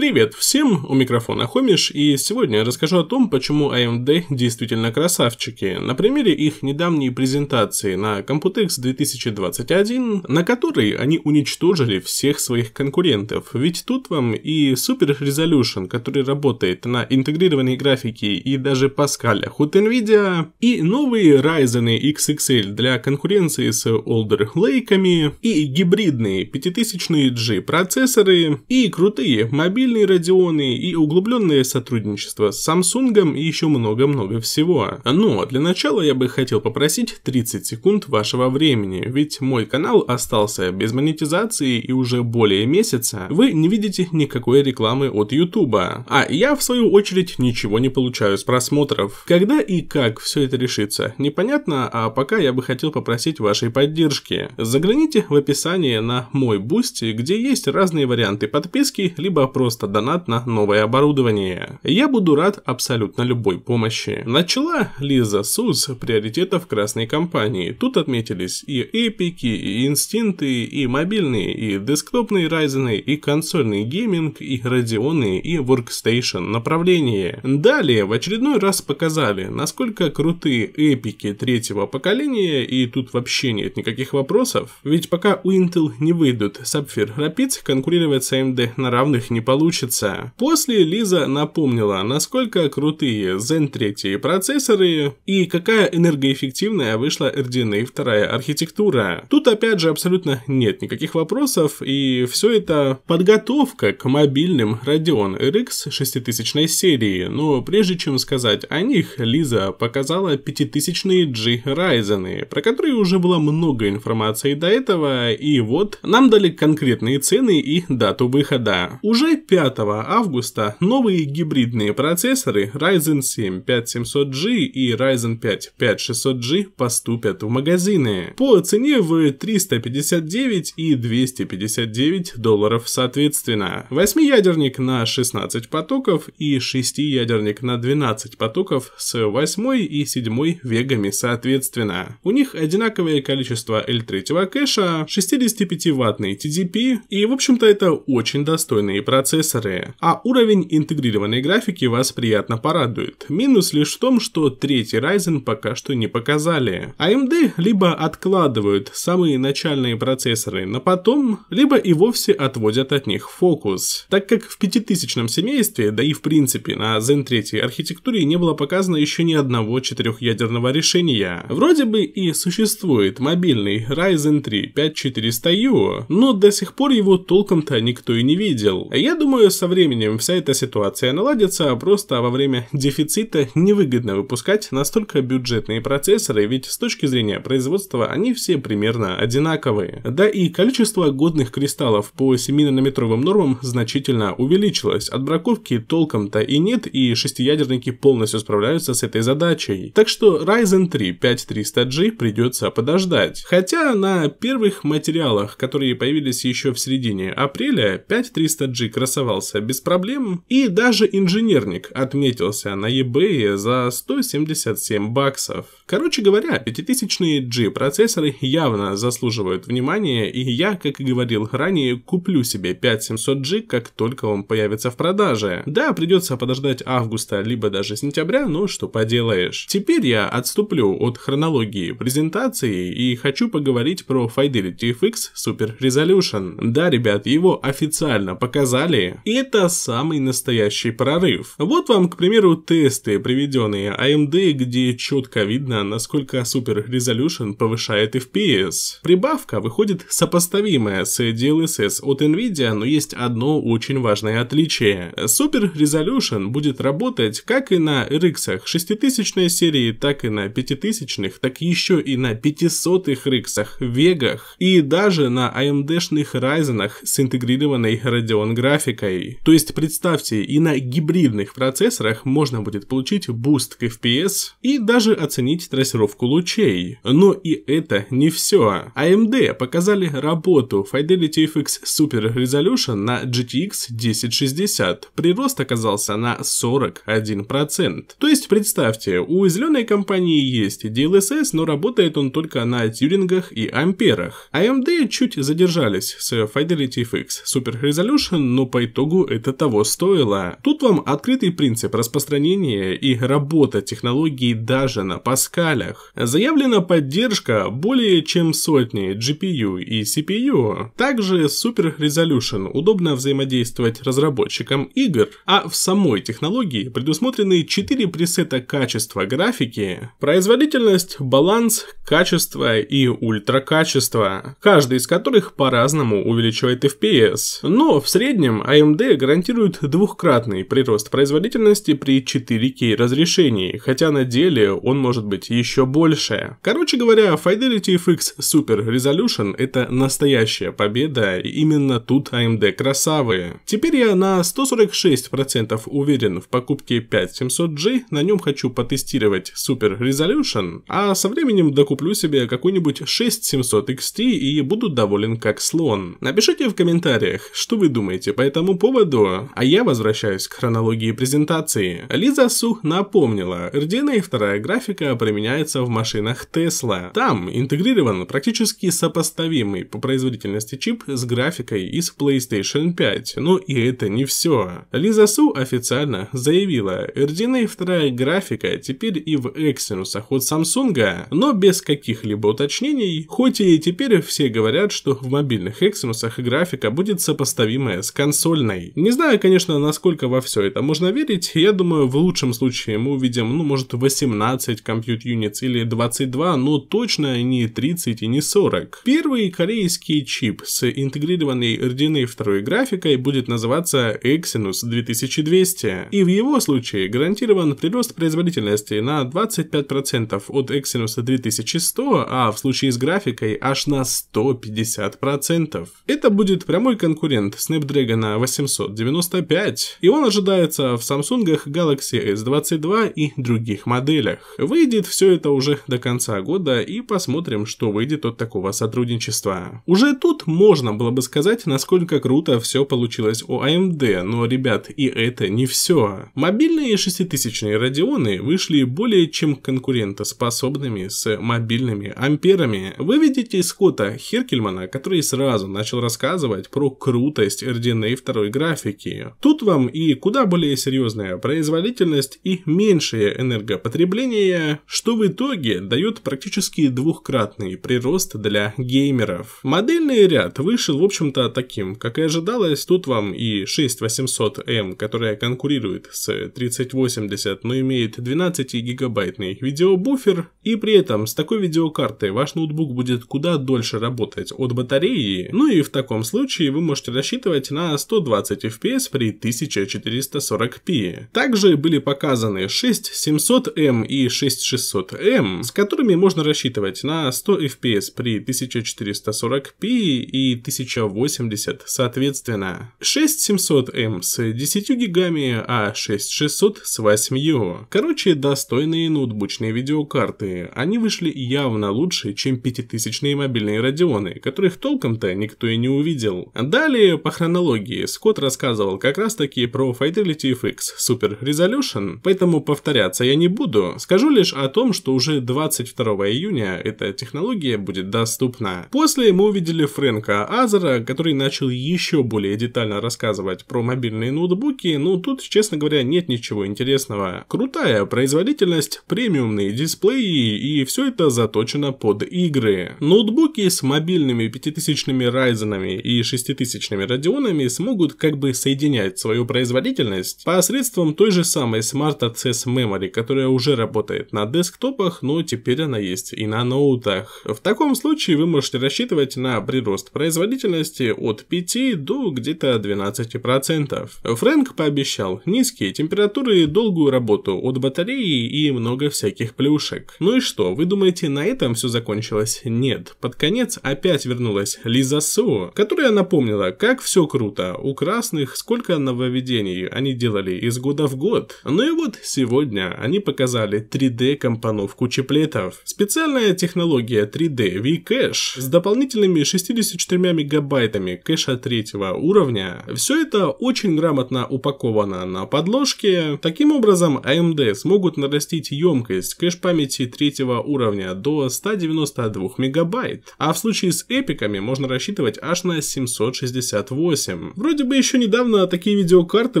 Привет всем, у микрофона Хомиш, и сегодня я расскажу о том, почему AMD действительно красавчики, на примере их недавней презентации на Computex 2021, на которой они уничтожили всех своих конкурентов, ведь тут вам и Super Resolution, который работает на интегрированной графике и даже паскалях от Nvidia, и новые Ryzen XXL для конкуренции с Older Lake, и гибридные 5000 G процессоры, и крутые мобильные мобильные радионы и углубленное сотрудничество с Samsung и еще много-много всего. Но ну, а для начала я бы хотел попросить 30 секунд вашего времени, ведь мой канал остался без монетизации и уже более месяца вы не видите никакой рекламы от YouTube. А я, в свою очередь, ничего не получаю с просмотров. Когда и как все это решится, непонятно, а пока я бы хотел попросить вашей поддержки. Загляните в описание на мой бусти, где есть разные варианты подписки, либо просто просто донат на новое оборудование. Я буду рад абсолютно любой помощи. Начала Лиза Сус приоритетов красной компании. Тут отметились и эпики, и инстинкты, и мобильные, и десктопные райзены, и консольный гейминг, и радионы, и workstation направления. Далее в очередной раз показали, насколько крутые эпики третьего поколения, и тут вообще нет никаких вопросов. Ведь пока у Intel не выйдут Sapphire Rapids, конкурировать с AMD на равных не получится получится. После Лиза напомнила, насколько крутые Zen 3 процессоры и какая энергоэффективная вышла RDNA 2 архитектура. Тут опять же абсолютно нет никаких вопросов и все это подготовка к мобильным Radeon RX 6000 серии, но прежде чем сказать о них, Лиза показала 5000 G Ryzen, про которые уже было много информации до этого, и вот нам дали конкретные цены и дату выхода. Уже 5 августа новые гибридные процессоры Ryzen 7 5700G и Ryzen 5 5600G поступят в магазины по цене в 359 и 259 долларов соответственно. Восьмиядерник на 16 потоков и шестиядерник на 12 потоков с 8 и 7 вегами соответственно. У них одинаковое количество L3 кэша, 65-ваттный TDP и в общем-то это очень достойные процессоры процессоры, а уровень интегрированной графики вас приятно порадует. Минус лишь в том, что третий Ryzen пока что не показали. AMD либо откладывают самые начальные процессоры на потом, либо и вовсе отводят от них фокус. Так как в 5000 семействе, да и в принципе на Zen 3 архитектуре не было показано еще ни одного четырехъядерного решения. Вроде бы и существует мобильный Ryzen 3 5400U, но до сих пор его толком-то никто и не видел. Я думаю, Думаю, со временем вся эта ситуация наладится, а просто во время дефицита невыгодно выпускать настолько бюджетные процессоры, ведь с точки зрения производства они все примерно одинаковые. Да и количество годных кристаллов по 7-нанометровым нормам значительно увеличилось, от браковки толком-то и нет, и шестиядерники полностью справляются с этой задачей. Так что Ryzen 3 5300G придется подождать. Хотя на первых материалах, которые появились еще в середине апреля, 5300G красота согласовался без проблем, и даже инженерник отметился на eBay за 177 баксов. Короче говоря, 5000-ные G-процессоры явно заслуживают внимания, и я, как и говорил ранее, куплю себе 5700G, как только он появится в продаже. Да, придется подождать августа, либо даже сентября, но что поделаешь. Теперь я отступлю от хронологии презентации и хочу поговорить про Fidelity FX Super Resolution. Да, ребят, его официально показали, и это самый настоящий прорыв. Вот вам, к примеру, тесты, приведенные AMD, а где четко видно, насколько Super Resolution повышает FPS. Прибавка выходит сопоставимая с DLSS от NVIDIA, но есть одно очень важное отличие. Super Resolution будет работать как и на RX 6000 серии, так и на 5000, так еще и на 500 RXах, Вегах и даже на AMD-шных а Ryzen с интегрированной Radeon графикой GPKI. То есть представьте, и на гибридных процессорах можно будет получить буст к FPS и даже оценить трассировку лучей. Но и это не все. AMD а показали работу Fidelity FX Super Resolution на GTX 1060. Прирост оказался на 41%. То есть представьте, у зеленой компании есть DLSS, но работает он только на тюрингах и амперах. AMD а чуть задержались с Fidelity FX Super Resolution, но по итогу это того стоило. Тут вам открытый принцип распространения и работа технологий даже на паскалях. Заявлена поддержка более чем сотни GPU и CPU. Также Super Resolution удобно взаимодействовать разработчикам игр, а в самой технологии предусмотрены 4 пресета качества графики, производительность, баланс, качество и ультракачество, каждый из которых по-разному увеличивает FPS, но в среднем AMD а гарантирует двухкратный прирост производительности при 4K разрешении, хотя на деле он может быть еще больше. Короче говоря, Fidelity FX Super Resolution это настоящая победа, и именно тут AMD а красавы. Теперь я на 146% уверен в покупке 5700G, на нем хочу потестировать Super Resolution, а со временем докуплю себе какой-нибудь 6700 XT и буду доволен как слон. Напишите в комментариях, что вы думаете по этому этому поводу, а я возвращаюсь к хронологии презентации. Лиза Сух напомнила, RDNA вторая графика применяется в машинах Tesla. Там интегрирован практически сопоставимый по производительности чип с графикой из PlayStation 5, но и это не все. Лиза Су официально заявила, RDNA вторая графика теперь и в Exynos а от Samsung, но без каких-либо уточнений, хоть и теперь все говорят, что в мобильных Exynos графика будет сопоставимая с консолью сольной. Не знаю, конечно, насколько во все это можно верить. Я думаю, в лучшем случае мы увидим, ну, может, 18 Compute Units или 22, но точно не 30 и не 40. Первый корейский чип с интегрированной RDNA второй графикой будет называться Exynos 2200. И в его случае гарантирован прирост производительности на 25% от Exynos 2100, а в случае с графикой аж на 150%. Это будет прямой конкурент Snapdragon 895, и он ожидается в Samsung Galaxy S22 и других моделях. Выйдет все это уже до конца года и посмотрим, что выйдет от такого сотрудничества. Уже тут можно было бы сказать, насколько круто все получилось у AMD, а но, ребят, и это не все. Мобильные 6000 радионы вышли более чем конкурентоспособными с мобильными амперами. Вы видите Скотта Херкельмана, который сразу начал рассказывать про крутость RDNA второй графики. Тут вам и куда более серьезная производительность и меньшее энергопотребление, что в итоге дает практически двухкратный прирост для геймеров. Модельный ряд вышел в общем-то таким, как и ожидалось. Тут вам и 6800M, которая конкурирует с 3080, но имеет 12 гигабайтный видеобуфер, и при этом с такой видеокартой ваш ноутбук будет куда дольше работать от батареи, ну и в таком случае вы можете рассчитывать на 100 120 FPS при 1440p. Также были показаны 6700M и 6600M, с которыми можно рассчитывать на 100 FPS при 1440p и 1080 соответственно. 6700M с 10 гигами, а 6600 с 8. Короче, достойные ноутбучные видеокарты. Они вышли явно лучше, чем 5000 мобильные радионы, которых толком-то никто и не увидел. Далее по хронологии Скотт рассказывал как раз таки про Fidelity FX Super Resolution, поэтому повторяться я не буду, скажу лишь о том, что уже 22 июня эта технология будет доступна. После мы увидели Фрэнка Азера, который начал еще более детально рассказывать про мобильные ноутбуки, но ну, тут, честно говоря, нет ничего интересного. Крутая производительность, премиумные дисплеи и все это заточено под игры. Ноутбуки с мобильными 5000 Ryzen и 6000 Radeon смогут могут как бы соединять свою производительность посредством той же самой Smart Access Memory, которая уже работает на десктопах, но теперь она есть и на ноутах. В таком случае вы можете рассчитывать на прирост производительности от 5 до где-то 12%. Фрэнк пообещал низкие температуры, долгую работу от батареи и много всяких плюшек. Ну и что, вы думаете, на этом все закончилось? Нет. Под конец опять вернулась Лиза Су, которая напомнила, как все круто у красных сколько нововведений они делали из года в год. Ну и вот сегодня они показали 3D-компоновку чиплетов. Специальная технология 3D vCache с дополнительными 64 мегабайтами кэша третьего уровня. Все это очень грамотно упаковано на подложке. Таким образом, AMD смогут нарастить емкость кэш-памяти третьего уровня до 192 мегабайт, а в случае с эпиками можно рассчитывать аж на 768. Вроде бы еще недавно такие видеокарты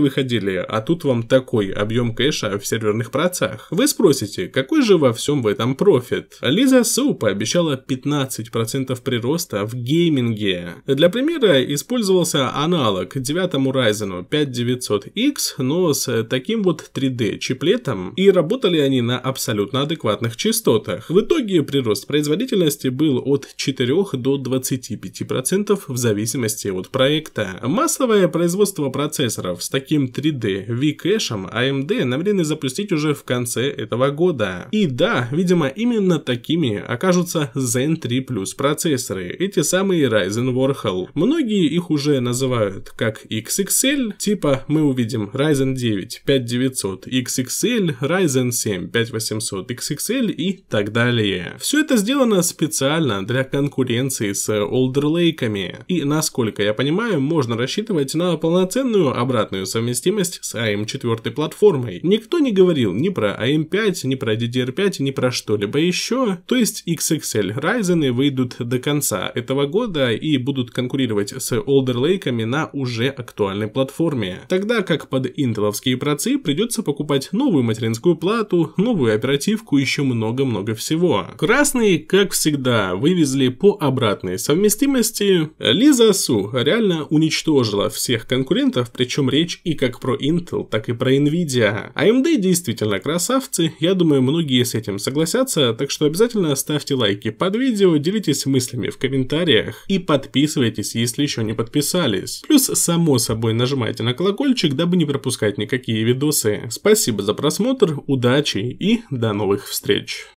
выходили, а тут вам такой объем кэша в серверных процессах. Вы спросите, какой же во всем в этом профит? Лиза Су пообещала 15% прироста в гейминге. Для примера использовался аналог 9 Ryzen 5900X, но с таким вот 3D чиплетом, и работали они на абсолютно адекватных частотах. В итоге прирост производительности был от 4 до 25% в зависимости от проекта. Масса Массовое производство процессоров с таким 3D V-кэшем AMD намерены запустить уже в конце этого года. И да, видимо именно такими окажутся Zen 3 Plus процессоры, эти самые Ryzen Warhol. Многие их уже называют как XXL, типа мы увидим Ryzen 9 5900 XXL, Ryzen 7 5800 XXL и так далее. Все это сделано специально для конкуренции с Older Lake, и насколько я понимаю, можно рассчитывать рассчитывать на полноценную обратную совместимость с AM4 а платформой. Никто не говорил ни про AM5, а ни про DDR5, ни про что-либо еще. То есть XXL Ryzen выйдут до конца этого года и будут конкурировать с Older Lake на уже актуальной платформе. Тогда как под интеловские процы придется покупать новую материнскую плату, новую оперативку и еще много-много всего. Красные, как всегда, вывезли по обратной совместимости. Лиза Су реально уничтожила уничтожила всех конкурентов, причем речь и как про Intel, так и про Nvidia. А AMD действительно красавцы, я думаю, многие с этим согласятся, так что обязательно ставьте лайки под видео, делитесь мыслями в комментариях и подписывайтесь, если еще не подписались. Плюс, само собой, нажимайте на колокольчик, дабы не пропускать никакие видосы. Спасибо за просмотр, удачи и до новых встреч!